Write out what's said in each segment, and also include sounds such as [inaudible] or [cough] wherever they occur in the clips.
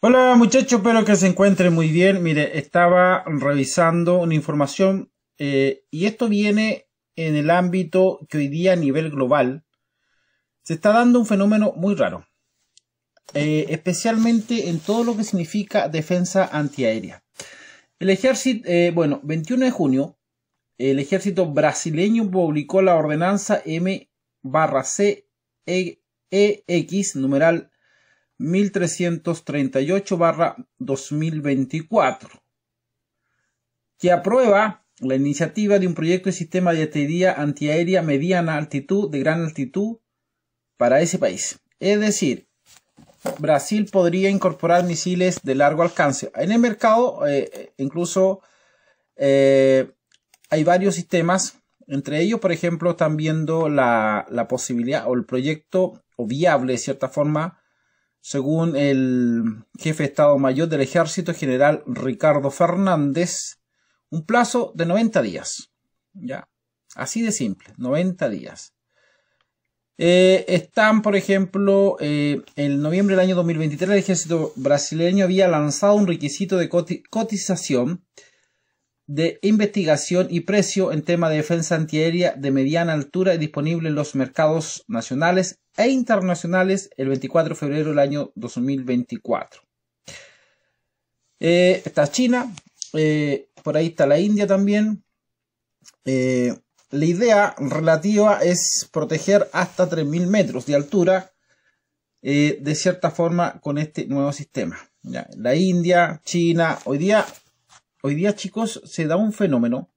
Hola muchachos, espero que se encuentren muy bien. Mire, estaba revisando una información eh, y esto viene en el ámbito que hoy día a nivel global se está dando un fenómeno muy raro, eh, especialmente en todo lo que significa defensa antiaérea. El ejército, eh, bueno, 21 de junio, el ejército brasileño publicó la ordenanza M barra CEX, numeral 1338-2024, que aprueba la iniciativa de un proyecto de sistema de artillería antiaérea mediana altitud, de gran altitud, para ese país. Es decir, Brasil podría incorporar misiles de largo alcance. En el mercado, eh, incluso, eh, hay varios sistemas. Entre ellos, por ejemplo, están viendo la, la posibilidad o el proyecto o viable, de cierta forma, según el jefe de Estado Mayor del Ejército, general Ricardo Fernández, un plazo de 90 días. Ya, así de simple, 90 días. Eh, están, por ejemplo, eh, en noviembre del año 2023 el ejército brasileño había lanzado un requisito de cotización de investigación y precio en tema de defensa antiaérea de mediana altura y disponible en los mercados nacionales e internacionales el 24 de febrero del año 2024. Eh, está China, eh, por ahí está la India también. Eh, la idea relativa es proteger hasta 3.000 metros de altura, de cierta forma, con este nuevo sistema. la India, China, hoy día, hoy día chicos, se da un fenómeno,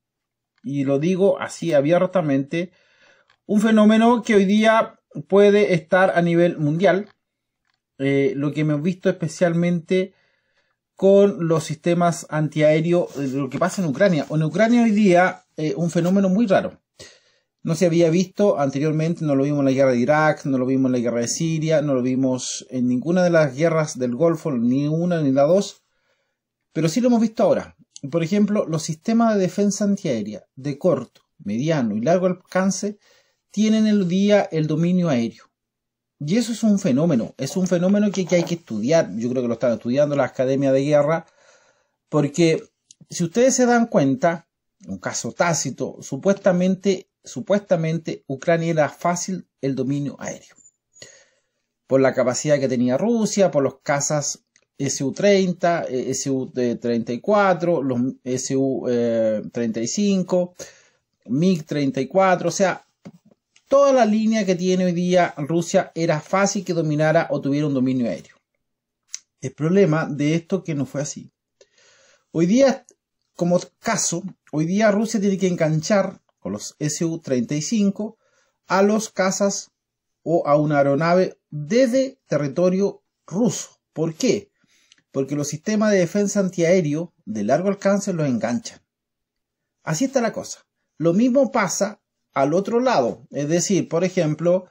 y lo digo así abiertamente, un fenómeno que hoy día puede estar a nivel mundial, eh, lo que hemos visto especialmente con los sistemas antiaéreos, eh, lo que pasa en Ucrania. En Ucrania hoy día es eh, un fenómeno muy raro. No se había visto anteriormente, no lo vimos en la guerra de Irak, no lo vimos en la guerra de Siria, no lo vimos en ninguna de las guerras del Golfo, ni una ni la dos, pero sí lo hemos visto ahora. Por ejemplo, los sistemas de defensa antiaérea de corto, mediano y largo alcance tienen el día el dominio aéreo. Y eso es un fenómeno, es un fenómeno que, hay que estudiar. Yo creo que lo están estudiando la academia de guerra, porque si ustedes se dan cuenta, un caso tácito, supuestamente, supuestamente Ucrania era fácil el dominio aéreo. Por la capacidad que tenía Rusia, por los cazas SU-30, eh, SU-34, los SU-35, eh, MiG-34, o sea, toda la línea que tiene hoy día Rusia era fácil que dominara o tuviera un dominio aéreo. El problema de esto que no fue así. Hoy día, como caso, hoy día Rusia tiene que enganchar con los Su-35 a los cazas o a una aeronave desde territorio ruso. ¿Por qué? Porque los sistemas de defensa antiaéreo de largo alcance los enganchan. Así está la cosa. Lo mismo pasa al otro lado. Es decir, por ejemplo,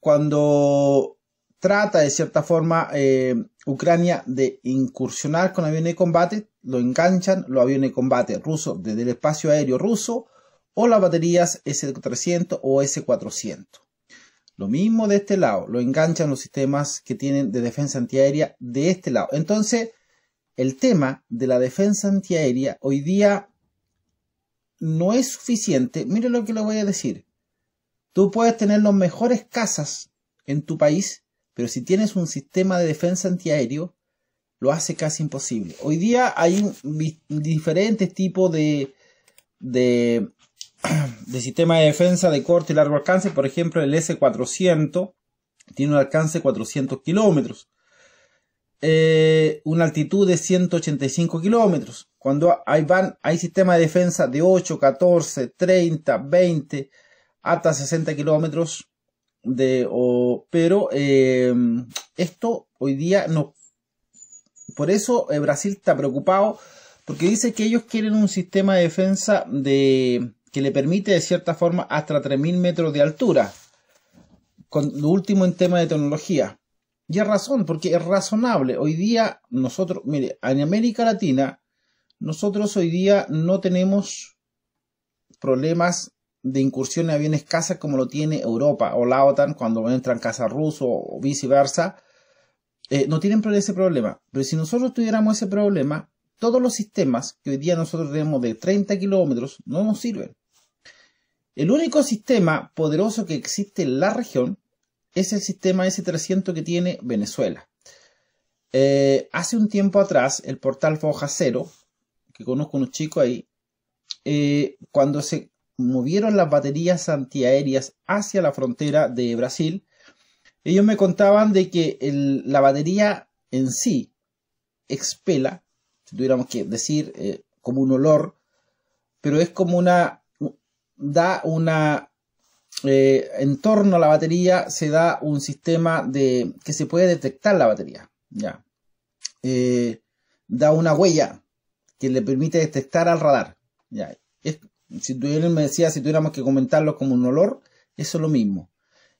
cuando trata de cierta forma eh, Ucrania de incursionar con aviones de combate, lo enganchan los aviones de combate rusos desde el espacio aéreo ruso o las baterías S-300 o S-400. Lo mismo de este lado, lo enganchan los sistemas que tienen de defensa antiaérea de este lado. Entonces, el tema de la defensa antiaérea hoy día no es suficiente. Mire lo que les voy a decir. Tú puedes tener las mejores casas en tu país, pero si tienes un sistema de defensa antiaéreo, lo hace casi imposible. Hoy día hay diferentes tipos de, de, [clears throat] de sistema de defensa de corto y largo alcance. Por ejemplo, el S-400 tiene un alcance de 400 kilómetros, eh, una altitud de 185 kilómetros. Cuando hay, van, hay sistema de defensa de 8, 14, 30, 20, hasta 60 kilómetros. De, pero em, esto hoy día no. Por eso eh, Brasil está preocupado, porque dice que ellos quieren un sistema de defensa de, que le permite de cierta forma hasta 3.000 metros de altura. Con lo último en tema de tecnología. Y es razón, porque es razonable. Hoy día nosotros, mire, en América Latina nosotros hoy día no tenemos problemas de incursión en aviones casas como lo tiene Europa o la OTAN cuando entran casa ruso o viceversa. Eh, no tienen ese problema. Pero si nosotros tuviéramos ese problema, todos los sistemas que hoy día nosotros tenemos de 30 kilómetros no nos sirven. El único sistema poderoso que existe en la región es el sistema S300 que tiene Venezuela. Eh, hace un tiempo atrás, el portal Foja Cero que conozco unos chicos ahí, eh, cuando se movieron las baterías antiaéreas hacia la frontera de Brasil, ellos me contaban de que la batería en sí expela, si tuviéramos que decir, eh, como un olor, pero es como una, da una, eh, en torno a la batería se da un sistema de, que se puede detectar la batería, ya. da una huella que le permite detectar al radar. Ya. si tú me decía, si tuviéramos que comentarlo como un olor, eso es lo mismo.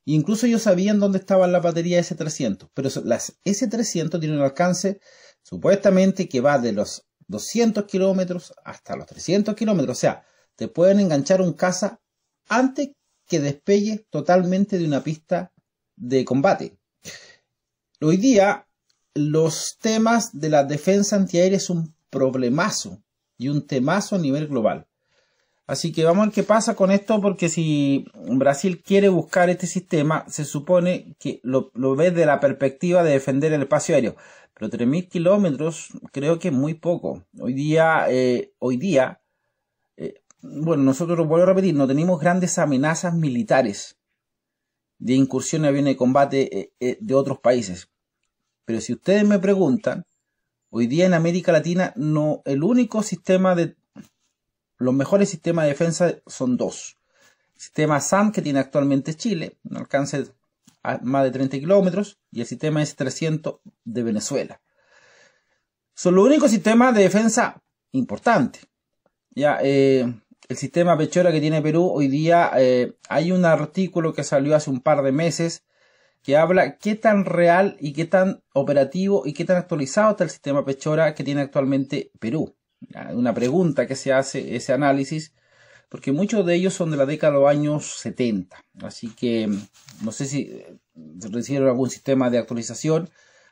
incluso yo sabía en dónde estaban la batería S300, pero las S300 tiene un alcance supuestamente que va de los 200 kilómetros hasta los 300 kilómetros. O sea, te pueden enganchar un caza antes que despegue totalmente de una pista de combate. Hoy día los temas de la defensa antiaérea es un problemazo y un temazo a nivel global. Así que vamos a ver qué pasa con esto, porque si Brasil quiere buscar este sistema, se supone que lo, ve de la perspectiva de defender el espacio aéreo. Pero 3.000 kilómetros creo que es muy poco. Hoy día, eh, hoy día, eh, bueno, nosotros, lo vuelvo a repetir, no tenemos grandes amenazas militares de incursión a aviones de combate eh, de otros países. Pero si ustedes me preguntan, Hoy día en América Latina no, el único sistema de, los mejores sistemas de defensa son dos. El sistema SAM que tiene actualmente Chile, un alcance a más de 30 kilómetros, y el sistema S-300 de Venezuela. Son los únicos sistemas de defensa importantes. Ya, eh, el sistema Pechora que tiene Perú hoy día, eh, hay un artículo que salió hace un par de meses que habla qué tan real y qué tan operativo y qué tan actualizado está el sistema Pechora que tiene actualmente Perú. Una pregunta que se hace ese análisis, porque muchos de ellos son de la década de los años 70, así que mm, no sé si eh, recibieron algún sistema de actualización,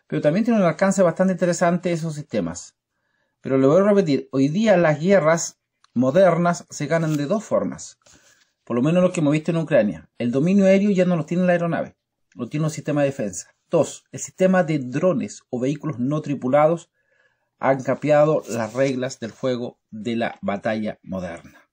pero también tiene un alcance bastante interesante esos sistemas. Pero le voy a repetir, hoy día las guerras modernas se ganan de dos formas, por lo menos lo que hemos visto en Ucrania. El dominio aéreo ya no lo tiene la aeronave no tiene un sistema de defensa. Dos, el sistema de drones o vehículos no tripulados han cambiado las reglas del juego de la batalla moderna.